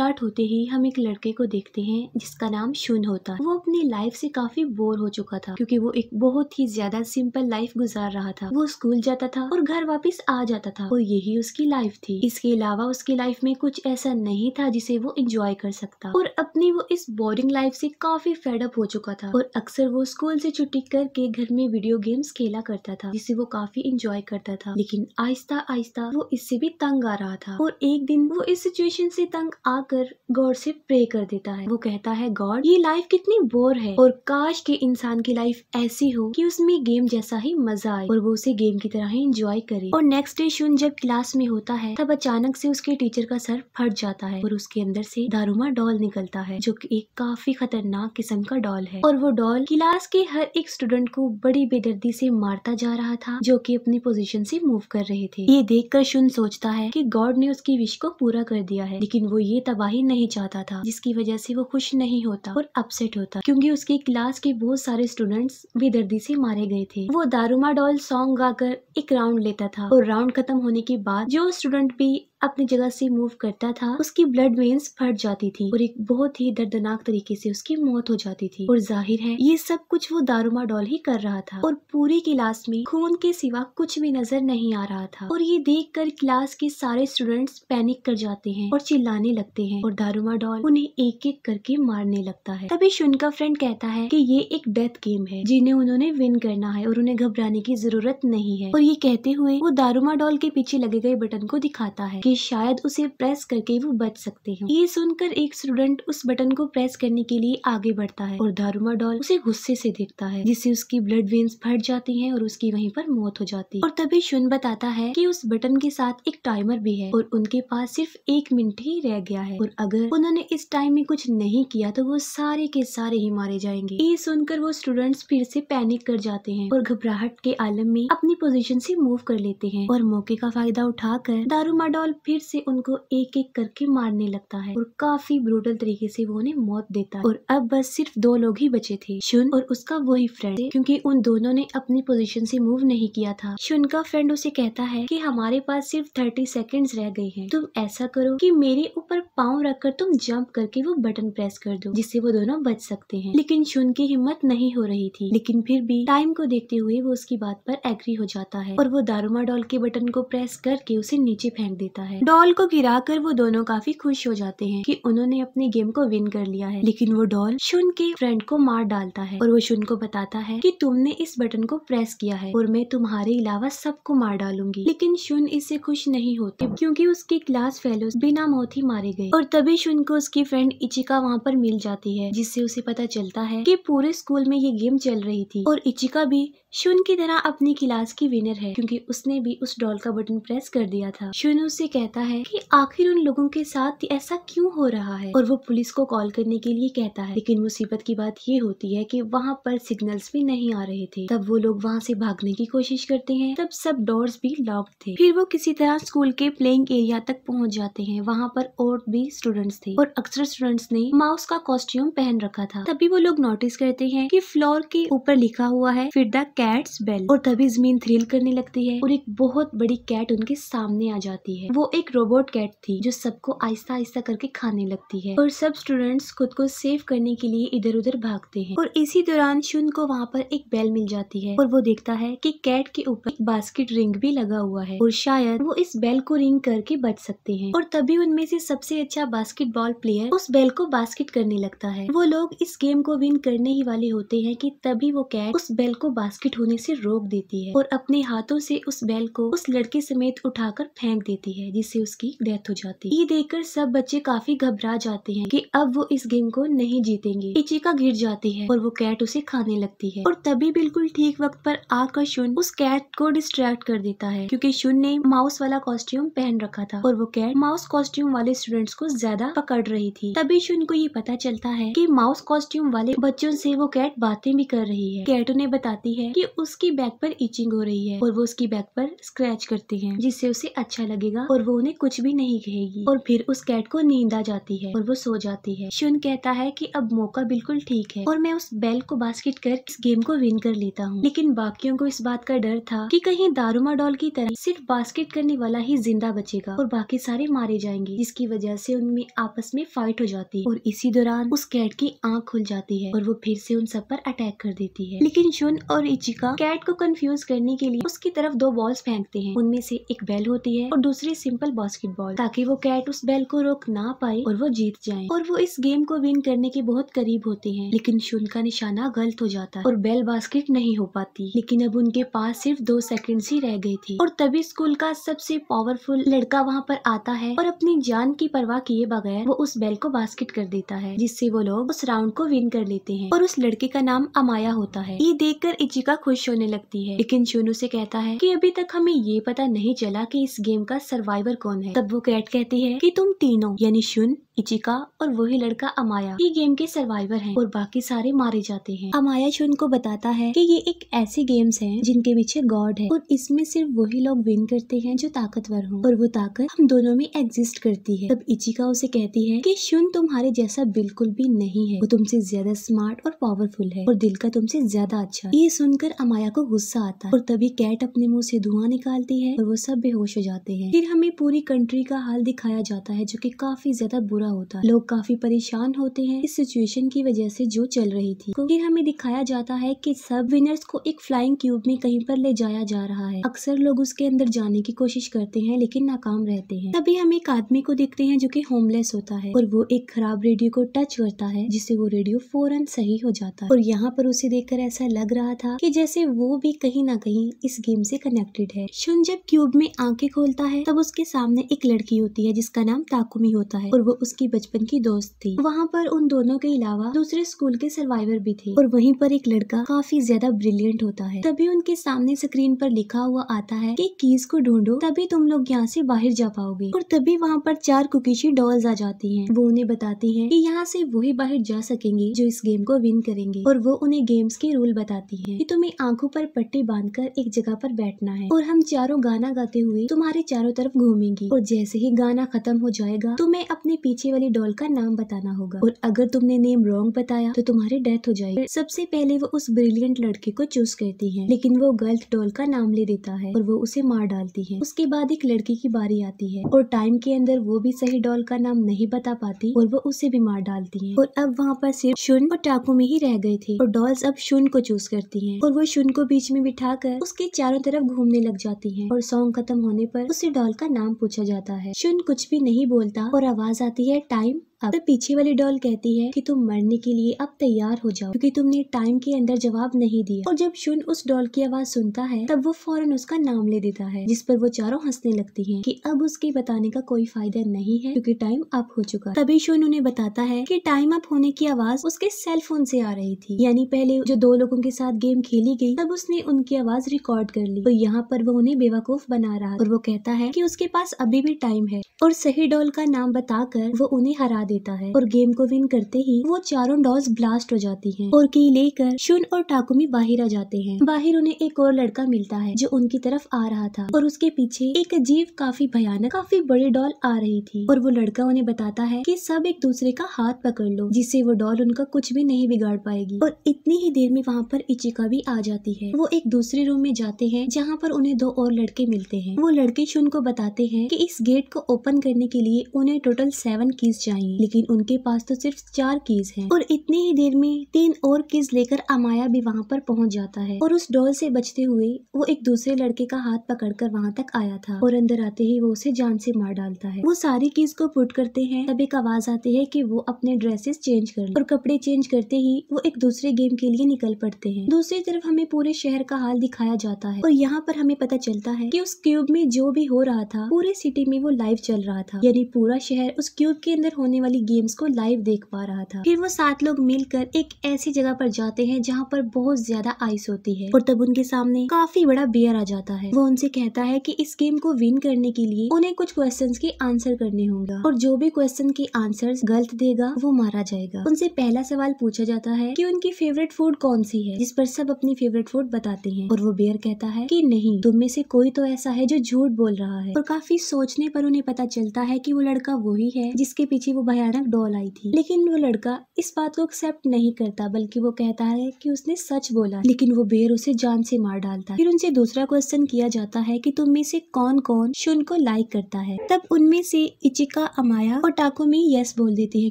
Start होते ही हम एक लड़के को देखते हैं जिसका नाम शुन होता है वो अपनी लाइफ से काफी बोर हो चुका था क्योंकि वो एक बहुत ही ज्यादा सिंपल लाइफ गुजार रहा था वो स्कूल जाता था और घर वापस आ जाता था और यही उसकी लाइफ थी इसके अलावा उसकी लाइफ में कुछ ऐसा नहीं था जिसे वो इंजॉय कर सकता और अपनी वो इस बोरिंग लाइफ से काफी फेडअप हो चुका था और अक्सर वो स्कूल से छुट्टी करके घर में वीडियो गेम्स खेला करता था जिसे वो काफी इंजॉय करता था लेकिन आहिस्ता आहिस्ता वो इससे भी तंग आ रहा था और एक दिन वो इस सिचुएशन से तंग आ आकर गॉड से प्रे कर देता है वो कहता है गॉड ये लाइफ कितनी बोर है और काश के इंसान की लाइफ ऐसी हो कि उसमें गेम जैसा ही मजा आए और वो उसे गेम की तरह ही इंजॉय करे और नेक्स्ट डे शुन जब क्लास में होता है तब अचानक से उसके टीचर का सर फट जाता है और उसके अंदर से दारूमा डॉल निकलता है जो की एक काफी खतरनाक किस्म का डॉल है और वो डॉल क्लास के हर एक स्टूडेंट को बड़ी बेदर्दी से मारता जा रहा था जो की अपनी पोजिशन से मूव कर रहे थे ये कर शुन सोचता है की गॉड ने उसकी विश को पूरा कर दिया है लेकिन वो ये तब गवाही नहीं चाहता था जिसकी वजह से वो खुश नहीं होता और अपसेट होता क्योंकि उसकी क्लास के बहुत सारे स्टूडेंट्स भी दर्दी से मारे गए थे वो दारूमा डॉल सॉन्ग गाकर एक राउंड लेता था और राउंड खत्म होने के बाद जो स्टूडेंट भी अपनी जगह से मूव करता था उसकी ब्लड वेन्स फट जाती थी और एक बहुत ही दर्दनाक तरीके से उसकी मौत हो जाती थी और जाहिर है ये सब कुछ वो दारुमा डॉल ही कर रहा था और पूरी क्लास में खून के सिवा कुछ भी नजर नहीं आ रहा था और ये देख कर क्लास के सारे स्टूडेंट्स पैनिक कर जाते हैं और चिल्लाने लगते हैं और दारुमा डॉल उन्हें एक एक करके मारने लगता है तभी शुन का फ्रेंड कहता है की ये एक डेथ गेम है जिन्हें उन्होंने विन करना है और उन्हें घबराने की जरूरत नहीं है और ये कहते हुए वो दारुमा डॉल के पीछे लगे गए बटन को दिखाता है कि शायद उसे प्रेस करके वो बच सकते हैं ये सुनकर एक स्टूडेंट उस बटन को प्रेस करने के लिए आगे बढ़ता है और धारुमा डॉल उसे गुस्से से देखता है जिससे उसकी ब्लड वेन्स फट जाती हैं और उसकी वहीं पर मौत हो जाती है और तभी शुन बताता है कि उस बटन के साथ एक टाइमर भी है और उनके पास सिर्फ एक मिनट ही रह गया है और अगर उन्होंने इस टाइम में कुछ नहीं किया तो वो सारे के सारे ही मारे जाएंगे ये सुनकर वो स्टूडेंट्स फिर से पैनिक कर जाते हैं और घबराहट के आलम में अपनी पोजीशन से मूव कर लेते हैं और मौके का फायदा उठाकर दारूमाडोल फिर से उनको एक एक करके मारने लगता है और काफी ब्रूटल तरीके से वो उन्हें मौत देता है और अब बस सिर्फ दो लोग ही बचे थे शुन और उसका वही फ्रेंड क्योंकि उन दोनों ने अपनी पोजीशन से मूव नहीं किया था शुन का फ्रेंड उसे कहता है कि हमारे पास सिर्फ थर्टी सेकेंड्स रह गए हैं तुम ऐसा करो कि मेरे ऊपर पाँव रखकर तुम जंप करके वो बटन प्रेस कर दो जिससे वो दोनों बच सकते हैं लेकिन शुन की हिम्मत नहीं हो रही थी लेकिन फिर भी टाइम को देखते हुए वो उसकी बात पर एग्री हो जाता है और वो दारुमा डॉल के बटन को प्रेस करके उसे नीचे फेंक देता है है डॉल को गिराकर वो दोनों काफी खुश हो जाते हैं कि उन्होंने अपने गेम को विन कर लिया है लेकिन वो डॉल शुन के फ्रेंड को मार डालता है और वो शुन को बताता है कि तुमने इस बटन को प्रेस किया है और मैं तुम्हारे अलावा सबको मार डालूंगी लेकिन शुन इससे खुश नहीं होते क्यूँकी उसके क्लास फेलो बिना मौत ही मारे गए और तभी शुन को उसकी फ्रेंड इचिका वहाँ पर मिल जाती है जिससे उसे पता चलता है की पूरे स्कूल में ये गेम चल रही थी और इचिका भी शुन की तरह अपनी क्लास की विनर है क्योंकि उसने भी उस डॉल का बटन प्रेस कर दिया था शुन उसे कह कहता है कि आखिर उन लोगों के साथ ऐसा क्यों हो रहा है और वो पुलिस को कॉल करने के लिए कहता है लेकिन मुसीबत की बात ये होती है कि वहाँ पर सिग्नल्स भी नहीं आ रहे थे तब वो लोग वहाँ से भागने की कोशिश करते हैं तब सब डोर्स भी लॉक थे फिर वो किसी तरह स्कूल के प्लेइंग एरिया तक पहुँच जाते हैं वहाँ पर और भी स्टूडेंट्स थे और अक्सर स्टूडेंट्स ने माउस का कॉस्ट्यूम पहन रखा था तभी वो लोग नोटिस करते हैं की फ्लोर के ऊपर लिखा हुआ है फिर द कैट्स बेल और तभी जमीन थ्रिल करने लगती है और एक बहुत बड़ी कैट उनके सामने आ जाती है वो एक रोबोट कैट थी जो सबको आहिस्ता आहिस्ता करके खाने लगती है और सब स्टूडेंट्स खुद को सेव करने के लिए इधर उधर भागते हैं और इसी दौरान शुन को वहाँ पर एक बेल मिल जाती है और वो देखता है कि कैट के ऊपर बास्केट रिंग भी लगा हुआ है और शायद वो इस बेल को रिंग करके बच सकते हैं और तभी उनमें से सबसे अच्छा बॉल प्लेयर उस बेल को बास्केट करने लगता है वो लोग इस गेम को विन करने ही वाले होते हैं कि तभी वो कैट उस बेल को बास्केट होने से रोक देती है और अपने हाथों से उस बेल को उस लड़के समेत उठाकर फेंक देती है लगी से उसकी डेथ हो जाती ये देखकर सब बच्चे काफी घबरा जाते हैं कि अब वो इस गेम को नहीं जीतेंगे इचिका गिर जाती है और वो कैट उसे खाने लगती है और तभी बिल्कुल ठीक वक्त पर आकर शुन उस कैट को डिस्ट्रैक्ट कर देता है क्योंकि शुन ने माउस वाला कॉस्ट्यूम पहन रखा था और वो कैट माउस कॉस्ट्यूम वाले स्टूडेंट्स को ज्यादा पकड़ रही थी तभी शुन को ये पता चलता है की माउस कॉस्ट्यूम वाले बच्चों से वो कैट बातें भी कर रही है कैट उन्हें बताती है की उसकी बैक पर इचिंग हो रही है और वो उसकी बैक पर स्क्रैच करती है जिससे उसे अच्छा लगेगा और और वो उन्हें कुछ भी नहीं कहेगी और फिर उस कैट को नींद आ जाती है और वो सो जाती है शुन कहता है कि अब मौका बिल्कुल ठीक है और मैं उस बेल को बास्केट कर इस गेम को विन कर लेता हूँ लेकिन बाकियों को इस बात का डर था कि कहीं दारुमा डॉल की तरह सिर्फ बास्केट करने वाला ही जिंदा बचेगा और बाकी सारे मारे जाएंगे जिसकी वजह से उनमें आपस में फाइट हो जाती है और इसी दौरान उस कैट की आंख खुल जाती है और वो फिर से उन सब पर अटैक कर देती है लेकिन शुन और इचिका कैट को कंफ्यूज करने के लिए उसकी तरफ दो बॉल्स फेंकते हैं उनमें से एक बेल होती है और दूसरी से सिंपल बास्केटबॉल ताकि वो कैट उस बैल को रोक ना पाए और वो जीत जाए और वो इस गेम को विन करने के बहुत करीब होते हैं लेकिन शुन का निशाना गलत हो जाता और बैल बास्केट नहीं हो पाती लेकिन अब उनके पास सिर्फ दो सेकेंड ही रह गए थे और तभी स्कूल का सबसे पावरफुल लड़का वहाँ पर आता है और अपनी जान की परवाह किए बगैर वो उस बैल को बास्केट कर देता है जिससे वो लोग उस राउंड को विन कर लेते हैं और उस लड़के का नाम अमाया होता है ये देख कर इचिका खुश होने लगती है लेकिन शुन उसे कहता है की अभी तक हमें ये पता नहीं चला की इस गेम का सर्वाइव सर्वाइवर कौन है तब वो कैट कहती है कि तुम तीनों यानी शुन इचिका और वही लड़का अमाया ये गेम के सर्वाइवर हैं और बाकी सारे मारे जाते हैं अमाया शुन को बताता है कि ये एक ऐसी गेम्स हैं जिनके पीछे गॉड है और इसमें सिर्फ वही लोग विन करते हैं जो ताकतवर हो और वो ताकत हम दोनों में एग्जिस्ट करती है तब इचिका उसे कहती है की शुन तुम्हारे जैसा बिल्कुल भी नहीं है वो तुमसे ज्यादा स्मार्ट और पावरफुल है और दिल का तुमसे ज्यादा अच्छा ये सुनकर अमाया को गुस्सा आता है और तभी कैट अपने मुँह से धुआं निकालती है और वो सब बेहोश हो जाते हैं फिर हमें पे पूरी कंट्री का हाल दिखाया जाता है जो कि काफी ज्यादा बुरा होता है लोग काफी परेशान होते हैं इस सिचुएशन की वजह से जो चल रही थी तो फिर हमें दिखाया जाता है कि सब विनर्स को एक फ्लाइंग क्यूब में कहीं पर ले जाया जा रहा है अक्सर लोग उसके अंदर जाने की कोशिश करते हैं लेकिन नाकाम रहते हैं तभी हम एक आदमी को देखते हैं जो की होमलेस होता है और वो एक खराब रेडियो को टच करता है जिससे वो रेडियो फौरन सही हो जाता है और यहाँ पर उसे देख ऐसा लग रहा था की जैसे वो भी कहीं ना कहीं इस गेम से कनेक्टेड है शुन जब क्यूब में आंखें खोलता है तब उसके उसके सामने एक लड़की होती है जिसका नाम ताकुमी होता है और वो उसकी बचपन की दोस्त थी वहाँ पर उन दोनों के अलावा दूसरे स्कूल के सर्वाइवर भी थे और वहीं पर एक लड़का काफी ज्यादा ब्रिलियंट होता है तभी उनके सामने स्क्रीन पर लिखा हुआ आता है की कीज को ढूंढो तभी तुम लोग यहाँ से बाहर जा पाओगे और तभी वहाँ पर चार कुकीशी डॉल्स आ जाती है वो उन्हें बताती है की यहाँ से वही बाहर जा सकेंगे जो इस गेम को विन करेंगे और वो उन्हें गेम्स के रूल बताती है की तुम्हें आंखों पर पट्टी बांध एक जगह पर बैठना है और हम चारों गाना गाते हुए तुम्हारे चारों तरफ घूम घूमेंगी और जैसे ही गाना खत्म हो जाएगा तुम्हें अपने पीछे वाली डॉल का नाम बताना होगा और अगर तुमने नेम रॉन्ग बताया तो तुम्हारी डेथ हो जाएगी सबसे पहले वो उस ब्रिलियंट लड़के को चूज करती है लेकिन वो गलत डॉल का नाम ले देता है और वो उसे मार डालती है उसके बाद एक लड़की की बारी आती है और टाइम के अंदर वो भी सही डॉल का नाम नहीं बता पाती और वो उसे भी मार डालती है और अब वहाँ पर सिर्फ शुन और टाकू में ही रह गए थे और डॉल्स अब शुन को चूज करती है और वो शुन को बीच में बिठा कर उसके चारों तरफ घूमने लग जाती है और सॉन्ग खत्म होने पर उसे डॉल का नाम नाम पूछा जाता है शुन कुछ भी नहीं बोलता और आवाज आती है टाइम अब पीछे वाली डॉल कहती है कि तुम मरने के लिए अब तैयार हो जाओ क्योंकि तुमने टाइम के अंदर जवाब नहीं दिया और जब शुन उस डॉल की आवाज सुनता है तब वो फौरन उसका नाम ले देता है जिस पर वो चारों हंसने लगती है की अब उसके बताने का कोई फायदा नहीं है क्यूँकी टाइम अप हो चुका तभी शुन उन्हें बताता है की टाइम अप होने की आवाज उसके सेल फोन से आ रही थी यानी पहले जो दो लोगों के साथ गेम खेली गई तब उसने उनकी आवाज रिकॉर्ड कर ली तो यहाँ पर वो उन्हें बेवकूफ बना रहा और वो कहता है की उसके पास अभी भी टाइम है और सही डॉल का नाम बताकर वो उन्हें हरा देता है और गेम को विन करते ही वो चारों डॉल्स ब्लास्ट हो जाती हैं और की लेकर शुन और टाकुमी बाहर आ जाते हैं बाहर उन्हें एक और लड़का मिलता है जो उनकी तरफ आ रहा था और उसके पीछे एक अजीब काफी भयानक काफी बड़ी डॉल आ रही थी और वो लड़का उन्हें बताता है की सब एक दूसरे का हाथ पकड़ लो जिससे वो डॉल उनका कुछ भी नहीं बिगाड़ पाएगी और इतनी ही देर में वहाँ पर इचिका भी आ जाती है वो एक दूसरे रूम में जाते हैं जहाँ पर उन्हें दो और लड़के मिलते हैं वो लड़के शुन को बताते हैं की इस गेट को ओपन करने के लिए उन्हें टोटल सेवन कीज चाहिए लेकिन उनके पास तो सिर्फ चार कीज हैं और इतने ही देर में तीन और कीज लेकर अमाया भी वहाँ पर पहुँच जाता है और उस डॉल से बचते हुए वो एक दूसरे लड़के का हाथ पकड़कर वहाँ तक आया था और अंदर आते ही वो उसे जान से मार डालता है वो सारी कीज को पुट करते हैं तब एक आवाज आती है की वो अपने ड्रेसेस चेंज कर और कपड़े चेंज करते ही वो एक दूसरे गेम के लिए निकल पड़ते हैं दूसरी तरफ हमें पूरे शहर का हाल दिखाया जाता है और यहाँ पर हमें पता चलता है की उस क्यूब में जो भी हो रहा था पूरे सिटी में वो लाइव चल रहा था यानी पूरा शहर उस क्यूब के अंदर होने वाली वाली गेम्स को लाइव देख पा रहा था फिर वो सात लोग मिलकर एक ऐसी जगह पर जाते हैं जहाँ पर बहुत ज्यादा आइस होती है और तब उनके सामने काफी बड़ा बियर आ जाता है वो उनसे कहता है की इस गेम को विन करने के लिए उन्हें कुछ क्वेश्चन के आंसर करने होंगे और जो भी क्वेश्चन के आंसर गलत देगा वो मारा जाएगा उनसे पहला सवाल पूछा जाता है की उनकी फेवरेट फूड कौन सी है जिस पर सब अपनी फेवरेट फूड बताते हैं और वो बियर कहता है की नहीं तुम में से कोई तो ऐसा है जो झूठ बोल रहा है और काफी सोचने पर उन्हें पता चलता है की वो लड़का वही है जिसके पीछे वो भयानक डॉल आई थी लेकिन वो लड़का इस बात को एक्सेप्ट नहीं करता बल्कि वो कहता है कि उसने सच बोला लेकिन वो बेर उसे जान से मार डालता फिर उनसे दूसरा क्वेश्चन किया जाता है कि तुम में से कौन कौन शुन को लाइक करता है तब उनमें से इचिका अमाया और टाको में यस बोल देती है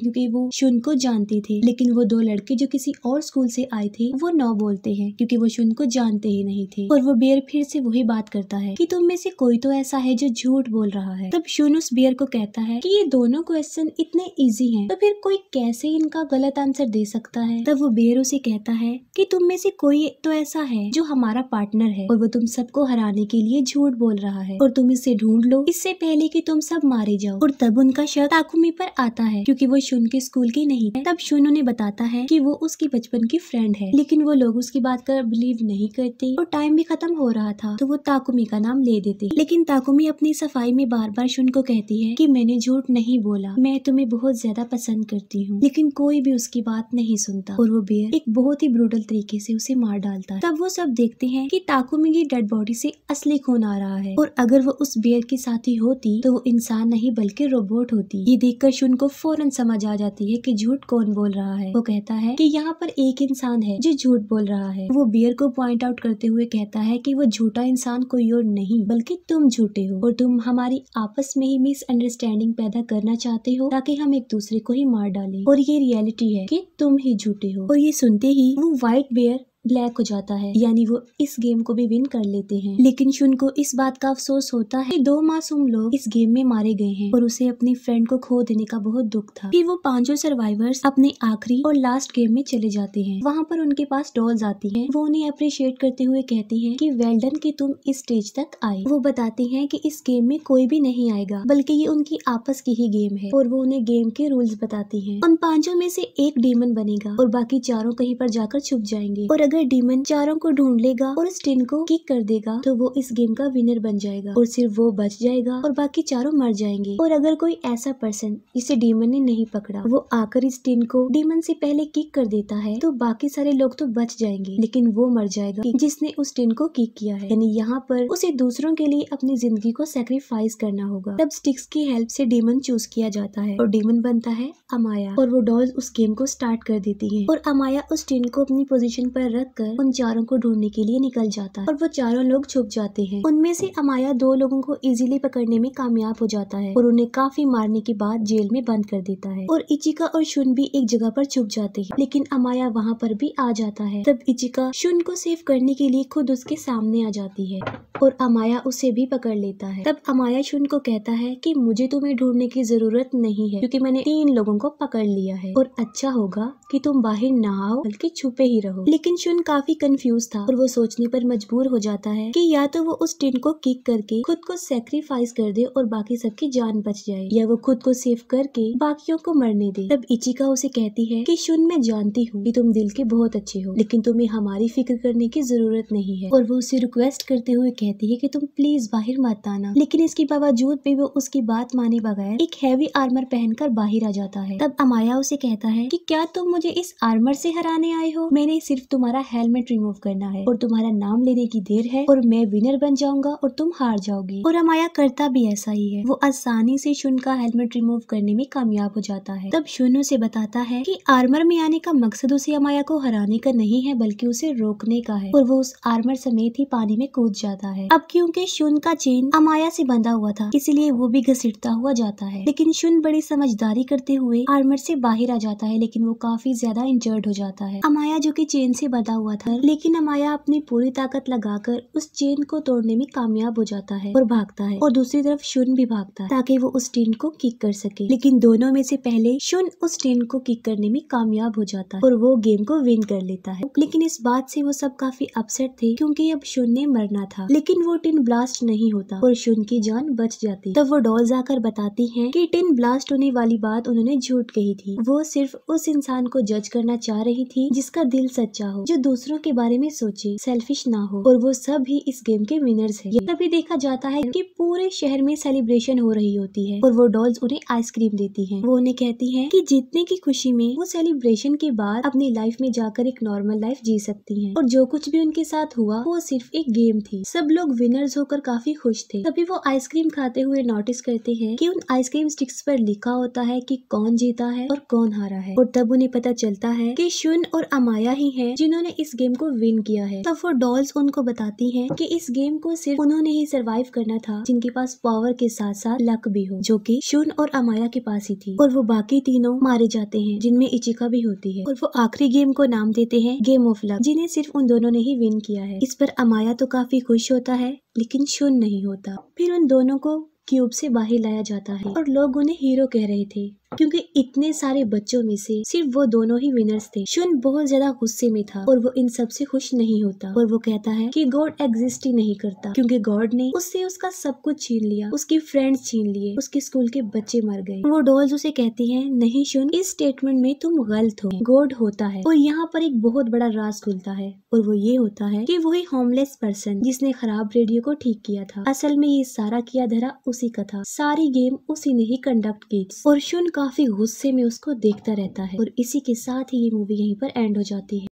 क्योंकि वो शुन को जानते थे लेकिन वो दो लड़के जो किसी और स्कूल से आए थे वो नौ बोलते हैं क्योंकि वो शुन को जानते ही नहीं थे और वो बेर फिर से वही बात करता है कि तुम में से कोई तो ऐसा है जो झूठ बोल रहा है तब शुन उस बेर को कहता है कि ये दोनों क्वेश्चन इतने इजी हैं तो फिर कोई कैसे इनका गलत आंसर दे सकता है तब वो बेर उसे कहता है कि तुम में से कोई तो ऐसा है जो हमारा पार्टनर है और वो तुम सबको हराने के लिए झूठ बोल रहा है और तुम इसे ढूंढ लो इससे पहले कि तुम सब मारे जाओ और तब उनका शक ताकुमी पर आता है क्योंकि वो शुन के स्कूल की नहीं है तब शुन उन्हें बताता है कि वो उसकी बचपन की फ्रेंड है लेकिन वो लोग उसकी बात कर बिलीव नहीं करते और टाइम भी खत्म हो रहा था तो वो ताकुमी का नाम ले देते लेकिन ताकुमी अपनी सफाई में बार बार शुन को कहती है की मैंने झूठ नहीं बोला मैं तुम्हें बहुत ज्यादा पसंद करती हूँ लेकिन कोई भी उसकी बात नहीं सुनता और वो बेयर एक बहुत ही ब्रूटल तरीके से उसे मार डालता है तब वो सब देखते हैं कि ताकुमी की डेड बॉडी से असली खून आ रहा है और अगर वो उस बेयर के साथ ही होती तो वो इंसान नहीं बल्कि रोबोट होती ये देखकर शुन को फौरन समझ आ जाती है की झूठ कौन बोल रहा है वो कहता है की यहाँ पर एक इंसान है जो झूठ बोल रहा है वो बियर को पॉइंट आउट करते हुए कहता है की वो झूठा इंसान कोई और नहीं बल्कि तुम झूठे हो और तुम हमारी आपस में ही मिसअंडरस्टैंडिंग पैदा करना चाहते हो ताकि हम हम एक दूसरे को ही मार डाले और ये रियलिटी है कि तुम ही झूठे हो और ये सुनते ही वो व्हाइट बेयर ब्लैक हो जाता है यानी वो इस गेम को भी विन कर लेते हैं लेकिन शुन को इस बात का अफसोस होता है कि दो मासूम लोग इस गेम में मारे गए हैं और उसे अपनी फ्रेंड को खो देने का बहुत दुख था फिर वो पांचों सर्वाइवर्स अपने आखिरी और लास्ट गेम में चले जाते हैं वहाँ पर उनके पास डॉल्स आती है वो उन्हें अप्रिशिएट करते हुए कहती है की वेल्डन की तुम इस स्टेज तक आए वो बताती है की इस गेम में कोई भी नहीं आएगा बल्कि ये उनकी आपस की ही गेम है और वो उन्हें गेम के रूल्स बताती है उन पांचों में से एक डेमन बनेगा और बाकी चारों कहीं पर जाकर छुप जाएंगे और अगर डीमन चारों को ढूंढ लेगा और स्टिन को किक कर देगा तो वो इस गेम का विनर बन जाएगा और सिर्फ वो बच जाएगा और बाकी चारों मर जाएंगे और अगर कोई ऐसा पर्सन जिसे डीमन ने नहीं पकड़ा वो आकर इस टीम को डीमन से पहले किक कर देता है तो बाकी सारे लोग तो बच जाएंगे लेकिन वो मर जाएगा जिसने उस टीम को किक किया है यानी यहाँ पर उसे दूसरों के लिए अपनी जिंदगी को सेक्रीफाइस करना होगा तब स्टिक्स की हेल्प से डीमन चूज किया जाता है और डीमन बनता है अमाया और वो डॉल उस गेम को स्टार्ट कर देती है और अमाया उस टीन को अपनी पोजिशन पर रख कर उन चारों को ढूंढने के लिए निकल जाता है और वो चारों लोग छुप जाते हैं उनमें से अमाया दो लोगों को इजीली पकड़ने में कामयाब हो जाता है और उन्हें काफी मारने के बाद जेल में बंद कर देता है और इचिका और शुन भी एक जगह पर छुप जाते हैं लेकिन अमाया वहाँ पर भी आ जाता है तब इचिका शुन को सेव करने के लिए खुद उसके सामने आ जाती है और अमाया उसे भी पकड़ लेता है तब अमाया शुन को कहता है कि मुझे तुम्हें ढूंढने की जरूरत नहीं है क्योंकि मैंने तीन लोगों को पकड़ लिया है और अच्छा होगा कि तुम बाहर ना आओ बल्कि छुपे ही रहो लेकिन शुन अर्जुन काफी कंफ्यूज था और वो सोचने पर मजबूर हो जाता है कि या तो वो उस टिन को किक करके खुद को सेक्रीफाइस कर दे और बाकी सबकी जान बच जाए या वो खुद को सेव करके बाकियों को मरने दे तब इचिका उसे कहती है कि शुन मैं जानती हूँ कि तुम दिल के बहुत अच्छे हो लेकिन तुम्हें हमारी फिक्र करने की जरूरत नहीं है और वो उसे रिक्वेस्ट करते हुए कहती है की तुम प्लीज बाहर मत आना लेकिन इसके बावजूद भी वो उसकी बात माने बगैर एक हैवी आर्मर पहनकर बाहर आ जाता है तब अमाया उसे कहता है की क्या तुम मुझे इस आर्मर से हराने आए हो मैंने सिर्फ तुम्हारा तुम्हारा हेलमेट रिमूव करना है और तुम्हारा नाम लेने की देर है और मैं विनर बन जाऊंगा और तुम हार जाओगी और अमाया करता भी ऐसा ही है वो आसानी से शुन का हेलमेट रिमूव करने में कामयाब हो जाता है तब शुन उसे बताता है की आर्मर में आने का मकसद उसे अमाया को हराने का नहीं है बल्कि उसे रोकने का है और वो उस आर्मर समेत ही पानी में कूद जाता है अब क्यूँकी शुन का चेन अमाया से बंधा हुआ था इसलिए वो भी घसीटता हुआ जाता है लेकिन शुन बड़ी समझदारी करते हुए आर्मर से बाहर आ जाता है लेकिन वो काफी ज्यादा इंजर्ड हो जाता है अमाया जो की चेन से बंधा बंधा हुआ था लेकिन अमाया अपनी पूरी ताकत लगाकर उस चेन को तोड़ने में कामयाब हो जाता है और भागता है और दूसरी तरफ शुन भी भागता है ताकि वो उस टीन को किक कर सके लेकिन दोनों में से पहले शुन उस टीन को किक करने में कामयाब हो जाता है और वो गेम को विन कर लेता है लेकिन इस बात से वो सब काफी अपसेट थे क्योंकि अब शुन ने मरना था लेकिन वो टिन ब्लास्ट नहीं होता और शुन की जान बच जाती तब वो डॉल जाकर बताती है की टिन ब्लास्ट होने वाली बात उन्होंने झूठ कही थी वो सिर्फ उस इंसान को जज करना चाह रही थी जिसका दिल सच्चा हो जो दूसरों के बारे में सोचे सेल्फिश ना हो और वो सब ही इस गेम के विनर्स है तभी देखा जाता है कि पूरे शहर में सेलिब्रेशन हो रही होती है और वो डॉल्स उन्हें आइसक्रीम देती है वो उन्हें कहती है की जीतने की खुशी में वो सेलिब्रेशन के बाद अपनी लाइफ में जाकर एक नॉर्मल लाइफ जी सकती है और जो कुछ भी उनके साथ हुआ वो सिर्फ एक गेम थी सब लोग विनर्स होकर काफी खुश थे तभी वो आइसक्रीम खाते हुए नोटिस करते हैं की उन आइसक्रीम स्टिक्स पर लिखा होता है की कौन जीता है और कौन हारा है और तब उन्हें पता चलता है की शुन और अमाया ही है जिन्होंने उन्होंने इस गेम को विन किया है तब वो डॉल्स उनको बताती है की इस गेम को सिर्फ उन्होंने ही सर्वाइव करना था जिनके पास पावर के साथ साथ लक भी हो जो की शुन और अमाया के पास ही थी और वो बाकी तीनों मारे जाते हैं जिनमें इचिका भी होती है और वो आखिरी गेम को नाम देते हैं गेम ऑफ लक जिन्हें सिर्फ उन दोनों ने ही विन किया है इस पर अमाया तो काफी खुश होता है लेकिन शुन नहीं होता फिर उन दोनों को क्यूब से बाहर लाया जाता है और लोग उन्हें हीरो कह रहे थे क्योंकि इतने सारे बच्चों में से सिर्फ वो दोनों ही विनर्स थे शुन बहुत ज्यादा गुस्से में था और वो इन सब से खुश नहीं होता और वो कहता है कि गॉड एग्जिस्ट ही नहीं करता क्योंकि गॉड ने उससे उसका सब कुछ छीन लिया उसके फ्रेंड्स छीन लिए उसके स्कूल के बच्चे मर गए वो डॉल्स उसे कहती है नहीं शुन इस स्टेटमेंट में तुम गलत हो गॉड होता है और यहाँ पर एक बहुत बड़ा राज खुलता है और वो ये होता है की वही होमलेस पर्सन जिसने खराब रेडियो को ठीक किया था असल में ये सारा किया धरा उसी का था सारी गेम उसी ने ही कंडक्ट की और शुन का काफी गुस्से में उसको देखता रहता है और इसी के साथ ही ये मूवी यहीं पर एंड हो जाती है।